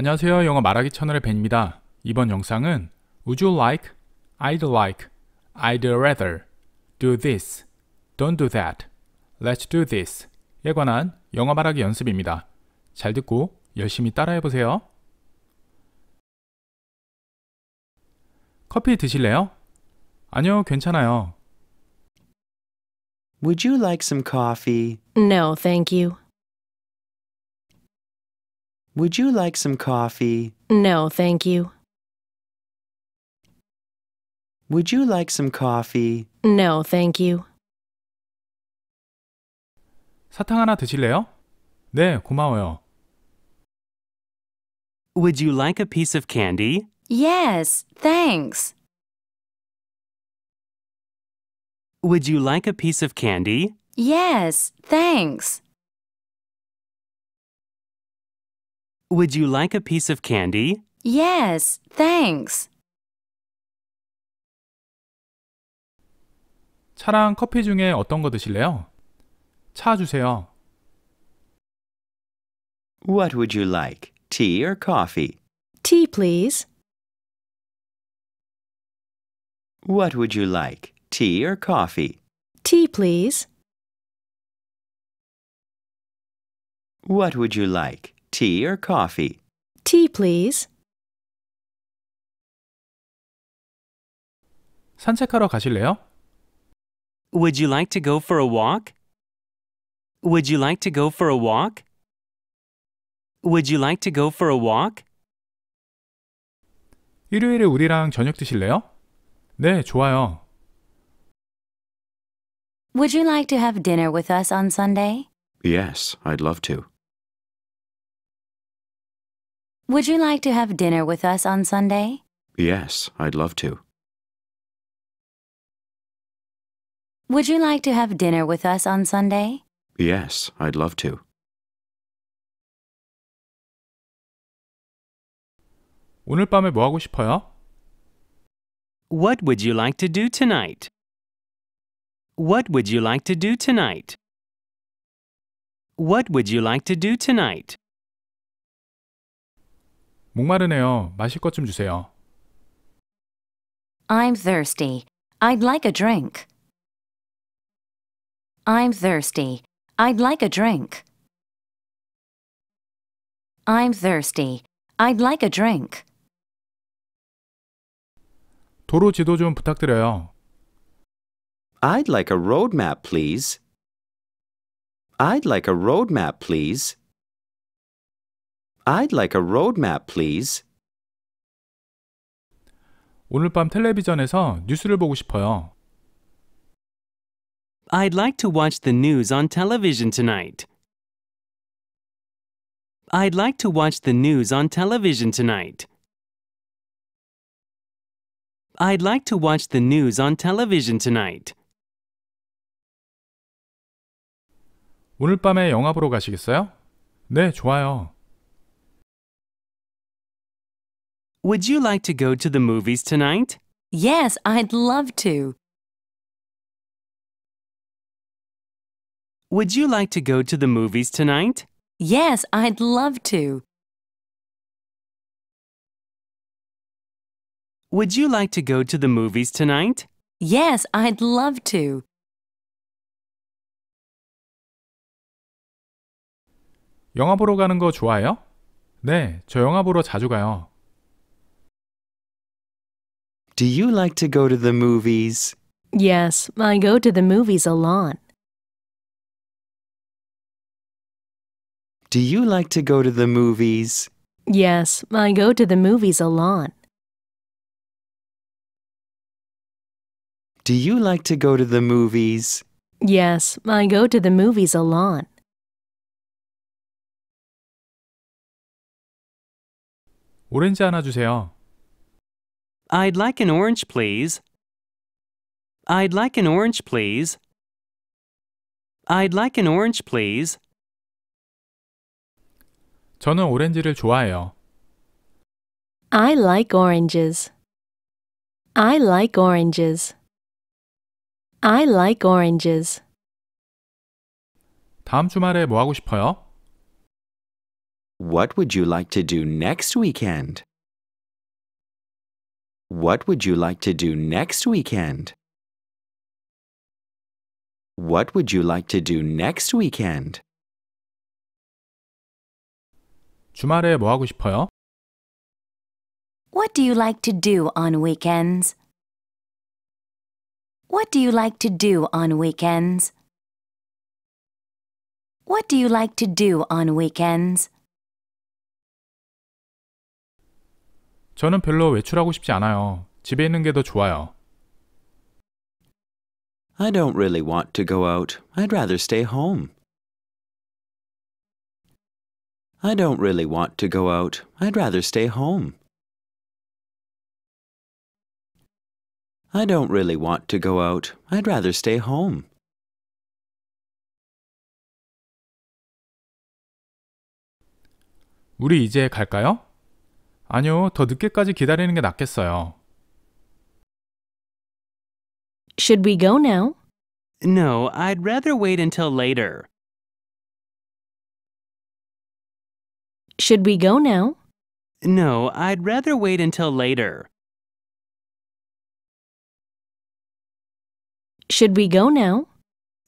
안녕하세요. 영어 말하기 채널의 벤입니다. 이번 영상은 Would you like, I'd like, I'd rather, do this, don't do that, let's do this 에 관한 영어 말하기 연습입니다. 잘 듣고 열심히 따라해 보세요. 커피 드실래요? 아니요, 괜찮아요. Would you like some coffee? No, thank you. Would you like some coffee? No, thank you. Would you like some coffee? No, thank you. 사탕 하나 드실래요? 네, 고마워요. Would you like a piece of candy? Yes, thanks. Would you like a piece of candy? Yes, thanks. Would you like a piece of candy? Yes, thanks. 차랑 커피 중에 어떤 거 드실래요? 차 주세요. What would you like? Tea or coffee? Tea, please. What would you like? Tea or coffee? Tea, please. What would you like? tea or coffee? Tea, please. 산책하러 가실래요? Would you like to go for a walk? Would you like to go for a walk? Would you like to go for a walk? 일요일에 우리랑 저녁 드실래요? 네, 좋아요. Would you like to have dinner with us on Sunday? Yes, I'd love to. Would you like to have dinner with us on Sunday? Yes, I'd love to. Would you like to have dinner with us on Sunday? Yes, I'd love to. 오늘 밤에 뭐 하고 싶어요? What would you like to do tonight? What would you like to do tonight? What would you like to do tonight? 목마르네요. 마실 좀 주세요. I'm thirsty. I'd like a drink. I'm thirsty. I'd like a drink. I'm thirsty. I'd like a drink. 도로 지도 좀 부탁드려요. I'd like a road map, please. I'd like a road map, please. I'd like a road map, please. 오늘 밤 텔레비전에서 뉴스를 보고 싶어요. I'd like to watch the news on television tonight. I'd like to watch the news on television tonight. I'd like to watch the news on television tonight. 오늘 밤에 영화 보러 가시겠어요? 네, 좋아요. Would you like to go to the movies tonight? Yes, I'd love to. Would you like to go to the movies tonight? Yes, I'd love to. Would you like to go to the movies tonight? Yes, I'd love to. 영화 보러 가는 거 좋아요? 네, 저 영화 보러 자주 가요. Do you like to go to the movies? Yes, I go to the movies a lot. Do you like to go to the movies? Yes, I go to the movies a lot. Do you like to go to the movies? Yes, I go to the movies a lot. Orange, 하나 주세요. I'd like an orange, please. I'd like an orange, please. I'd like an orange, please. 저는 오렌지를 좋아해요. I like oranges. I like oranges. I like oranges. 다음 주말에 뭐 하고 싶어요? What would you like to do next weekend? What would you like to do next weekend? What would you like to do next weekend? 주말에 뭐 하고 싶어요? What do you like to do on weekends? What do you like to do on weekends? What do you like to do on weekends? 저는 별로 외출하고 싶지 않아요. 집에 있는 게 더 좋아요. I don't really want to go out. I'd rather stay home. I don't really want to go out. I'd rather stay home. I don't really want to go out. I'd rather stay home. 우리 이제 갈까요? 아니요, 더 늦게까지 기다리는 게 낫겠어요. Should we go now? No, I'd rather wait until later. Should we go now? No, I'd rather wait until later. Should we go now?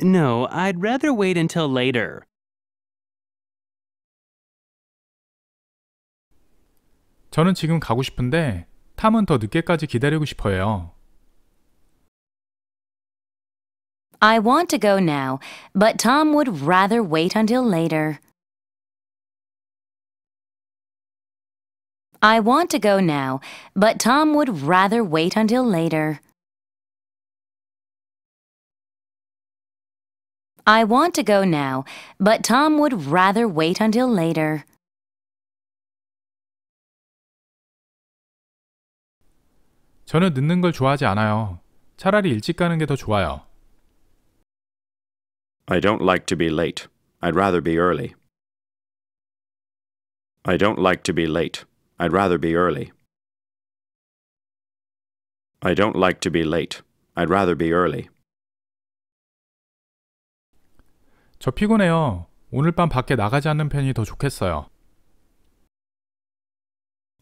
No, I'd rather wait until later. 저는 지금 가고 싶은데 탐은 더 늦게까지 기다리고 싶어요. I want to go now, but Tom would rather wait until later. I want to go now, but Tom would rather wait until later. I want to go now, but Tom would rather wait until later. 저는 늦는 걸 좋아하지 않아요. 차라리 일찍 가는 게 더 좋아요. I don't like to be late. I'd rather be early. I don't like to be late. I'd rather be early. I don't like to be late. I'd rather be early. 저 피곤해요. 오늘 밤 밖에 나가지 않는 편이 더 좋겠어요.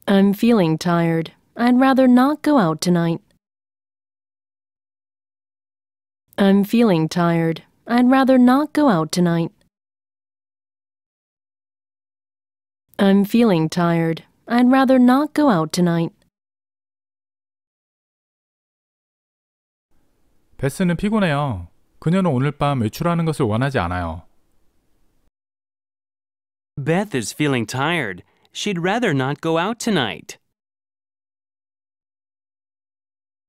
I'm feeling tired. I'd rather not go out tonight. I'm feeling tired. I'd rather not go out tonight. I'm feeling tired. I'd rather not go out tonight. 베스는 피곤해요. 그녀는 오늘 밤 외출하는 것을 원하지 않아요. Beth is feeling tired. She'd rather not go out tonight.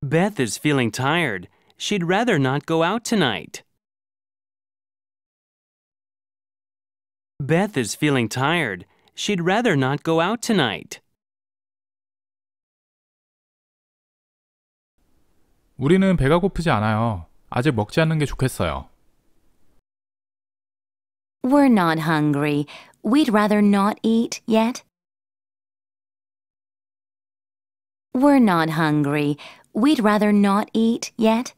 Beth is feeling tired. She'd rather not go out tonight. Beth is feeling tired. She'd rather not go out tonight. 우리는 배가 고프지 않아요. 아직 먹지 않는 게 좋겠어요. We're not hungry. We'd rather not eat yet. We're not hungry. We'd rather not eat yet.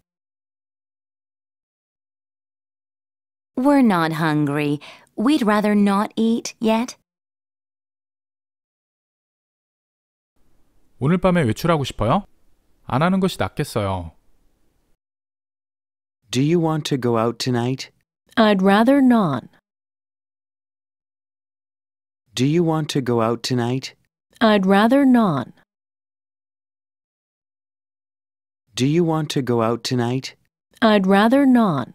We're not hungry. We'd rather not eat yet. 오늘 밤에 외출하고 싶어요? 안 하는 것이 낫겠어요. Do you want to go out tonight? I'd rather not. Do you want to go out tonight? I'd rather not. Do you want to go out tonight? I'd rather not.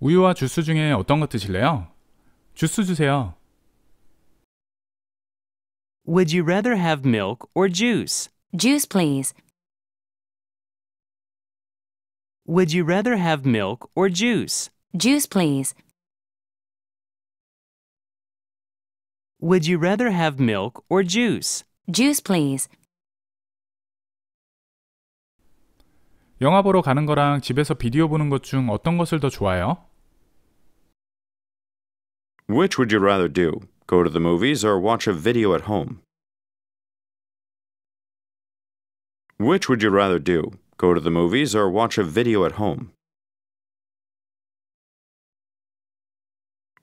우유와 주스 중에 어떤 것 드실래요? 주스 주세요. Would you rather have milk or juice? Juice, please. Would you rather have milk or juice? Juice, please. Would you rather have milk or juice? Juice, please. 영화 보러 가는 거랑 집에서 비디오 보는 것 중 어떤 것을 더 좋아해요? Which would you rather do? Go to the movies or watch a video at home? Which would you rather do? Go to the movies or watch a video at home?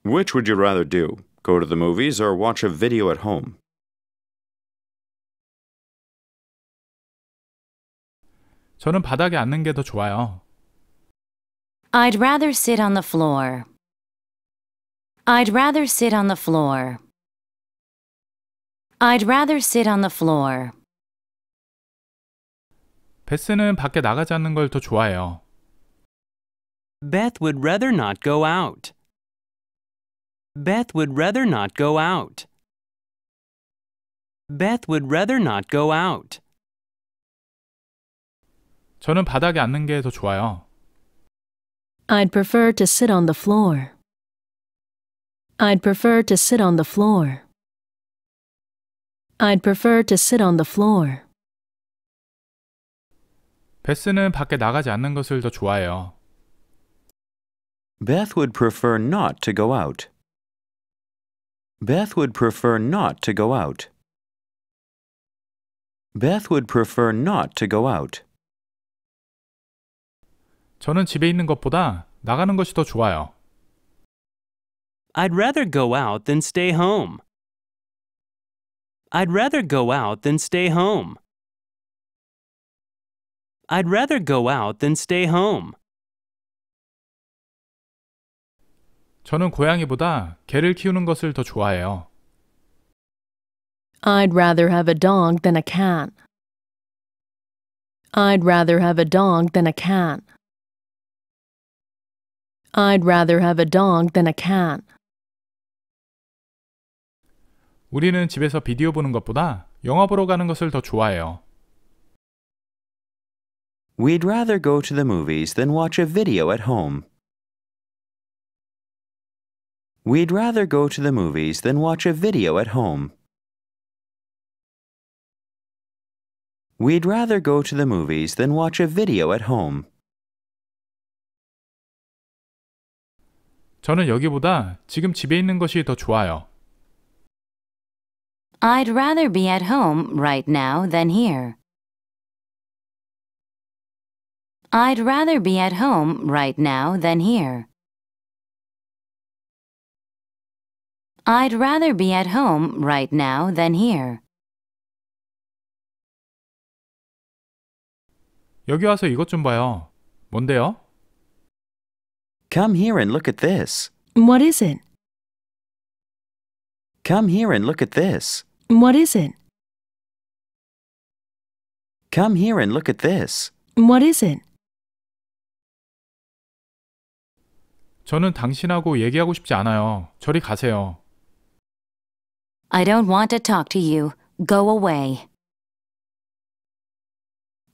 Which would you rather do? Go to the movies or watch a video at home? 저는 바닥에 더 좋아요. I'd rather sit on the floor. I'd rather sit on the floor. I'd rather sit on the floor. 베스는 밖에 나가지 않는 좋아해요. Beth would rather not go out. Beth would rather not go out. Beth would rather not go out. 저는 바닥에 더 좋아요. I'd prefer to sit on the floor. I'd prefer to sit on the floor. I'd prefer to sit on the floor. 베스는 밖에 나가지 않는 것을 더 좋아해요. Beth would prefer not to go out. Beth would prefer not to go out. Beth would prefer not to go out. 저는 집에 있는 것보다 나가는 것이 더 좋아요. I'd rather go out than stay home. I'd rather go out than stay home. I'd rather go out than stay home. 저는 고양이보다 개를 키우는 것을 더 좋아해요. I'd rather have a dog than a cat. I'd rather have a dog than a cat. I'd rather have a dog than a cat. 우리는 집에서 비디오 보는 것보다 영화 보러 가는 것을 더 좋아해요. We'd rather go to the movies than watch a video at home. We'd rather go to the movies than watch a video at home. We'd rather go to the movies than watch a video at home. 저는 여기보다 지금 집에 있는 것이 더 좋아요. I'd rather be at home right now than here. I'd rather be at home right now than here. I'd rather be at home right now than here. 여기 와서 이것 좀 봐요. 뭔데요? Come here and look at this. What is it? Come here and look at this. What is it? Come here and look at this. What is it? 저는 당신하고 얘기하고 싶지 않아요. 저리 가세요. I don't want to talk to you. Go away.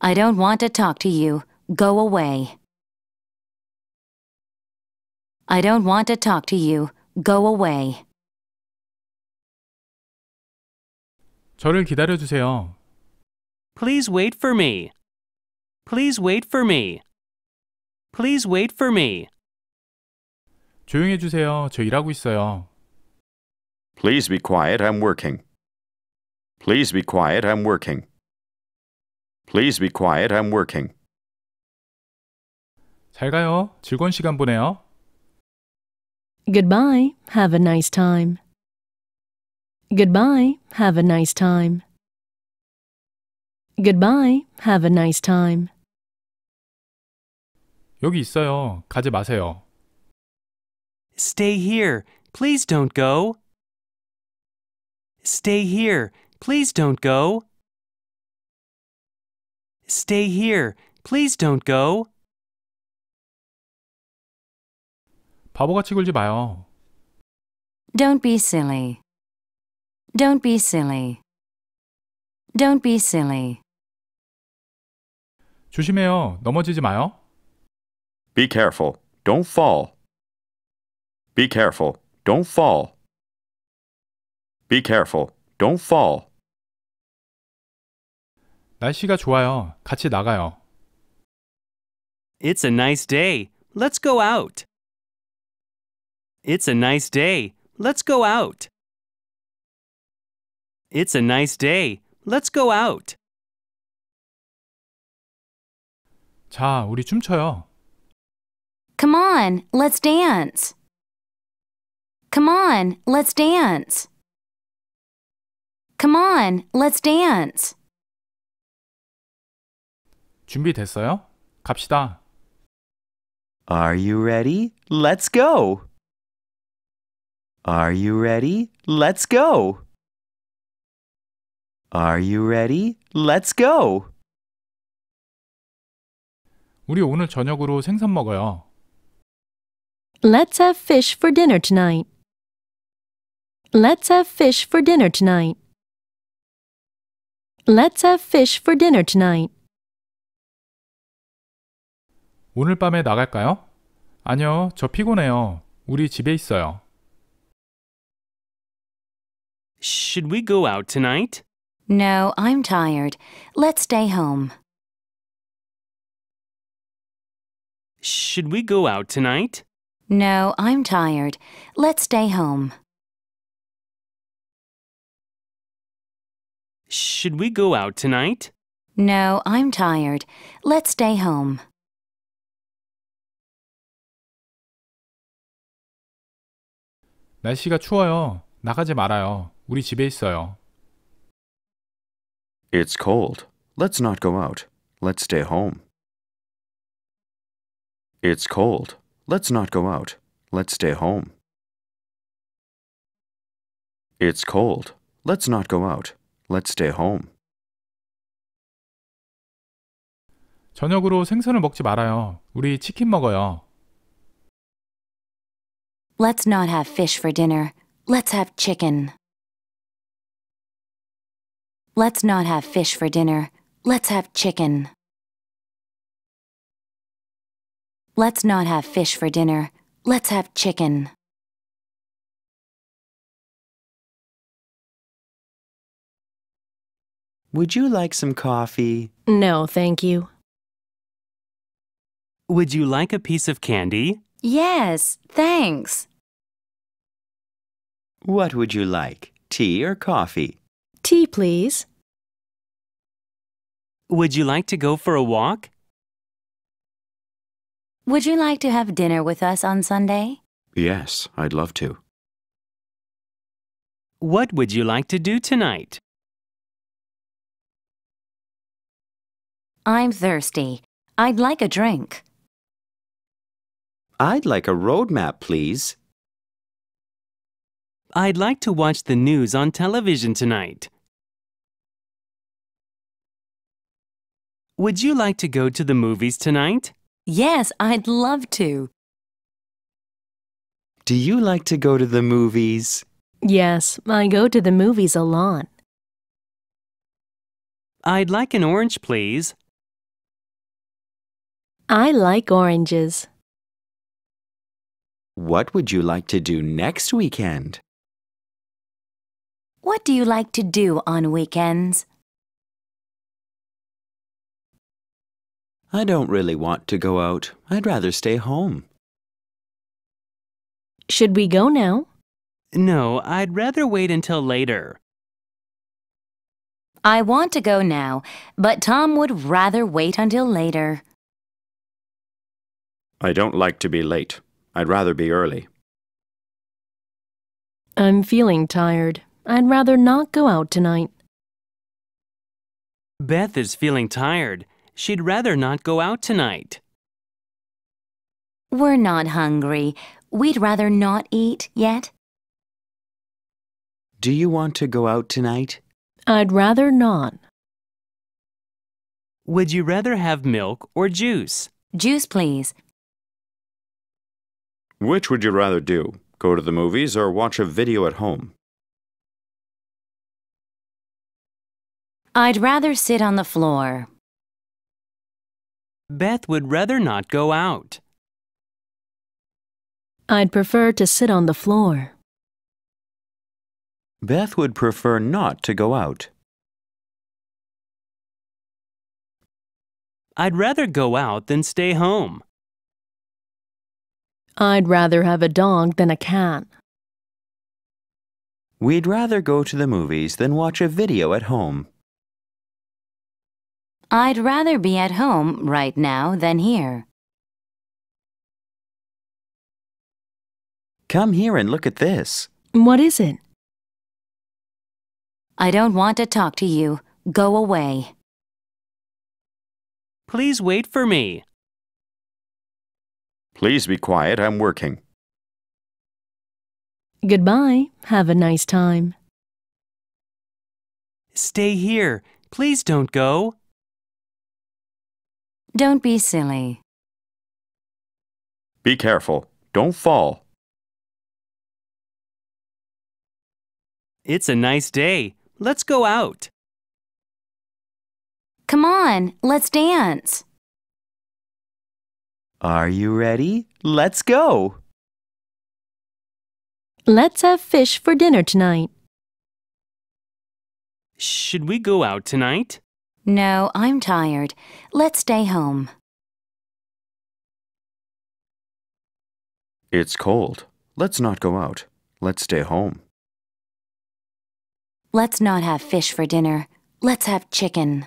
I don't want to talk to you. Go away. I don't want to talk to you. Go away. 저를 기다려 주세요. Please wait for me. Please wait for me. Please wait for me. 조용해 주세요. 저 일하고 있어요. Please be quiet. I'm working. Please be quiet. I'm working. Please be quiet. I'm working. 잘 가요. 즐거운 시간 보내요. Goodbye, have a nice time. Goodbye, have a nice time. Goodbye, have a nice time. 여기 있어요. 가지 마세요. Stay here. Please don't go. Stay here. Please don't go. Stay here. Please don't go. 바보같이 굴지 마요. Don't be silly. Don't be silly. Don't be silly. 조심해요. 넘어지지 마요. Be careful. Don't fall. Be careful. Don't fall. Be careful. Don't fall. 날씨가 좋아요. 같이 나가요. It's a nice day. Let's go out. It's a nice day. Let's go out. It's a nice day. Let's go out. 자, 우리 춤춰요. Come on, let's dance. Come on, let's dance. Come on, let's dance. 준비됐어요? 갑시다. Are you ready? Let's go. Are you ready? Let's go! Are you ready? Let's go! 우리 오늘 저녁으로 생선 먹어요. Let's have fish for dinner tonight. Let's have fish for dinner tonight. Let's have fish for dinner tonight. 오늘 밤에 나갈까요? 아니요, 저 피곤해요. 우리 집에 있어요. Should we go out tonight? No, I'm tired. Let's stay home. Should we go out tonight? No, I'm tired. Let's stay home. Should we go out tonight? No, I'm tired. Let's stay home. 날씨가 추워요. 나가지 말아요. 우리 집에 있어요. It's cold. Let's not go out. Let's stay home. It's cold. Let's not go out. Let's stay home. It's cold. Let's not go out. Let's stay home. 저녁으로 생선을 먹지 말아요. 우리 치킨 먹어요. Let's not have fish for dinner. Let's have chicken. Let's not have fish for dinner. Let's have chicken. Let's not have fish for dinner. Let's have chicken. Would you like some coffee? No, thank you. Would you like a piece of candy? Yes, thanks. What would you like, tea or coffee? Tea, please. Would you like to go for a walk? Would you like to have dinner with us on Sunday? Yes, I'd love to. What would you like to do tonight? I'm thirsty. I'd like a drink. I'd like a road map, please. I'd like to watch the news on television tonight. Would you like to go to the movies tonight? Yes, I'd love to. Do you like to go to the movies? Yes, I go to the movies a lot. I'd like an orange, please. I like oranges. What would you like to do next weekend? What do you like to do on weekends? I don't really want to go out. I'd rather stay home. Should we go now? No, I'd rather wait until later. I want to go now, but Tom would rather wait until later. I don't like to be late. I'd rather be early. I'm feeling tired. I'd rather not go out tonight. Beth is feeling tired. She'd rather not go out tonight. We're not hungry. We'd rather not eat yet. Do you want to go out tonight? I'd rather not. Would you rather have milk or juice? Juice, please. Which would you rather do? Go to the movies or watch a video at home? I'd rather sit on the floor. Beth would rather not go out. I'd prefer to sit on the floor. Beth would prefer not to go out. I'd rather go out than stay home. I'd rather have a dog than a cat. We'd rather go to the movies than watch a video at home. I'd rather be at home right now than here. Come here and look at this. What is it? I don't want to talk to you. Go away. Please wait for me. Please be quiet. I'm working. Goodbye. Have a nice time. Stay here. Please don't go. Don't be silly. Be careful. Don't fall. It's a nice day. Let's go out. Come on, let's dance. Are you ready? Let's go. Let's have fish for dinner tonight. Should we go out tonight? No, I'm tired. Let's stay home. It's cold. Let's not go out. Let's stay home. Let's not have fish for dinner. Let's have chicken.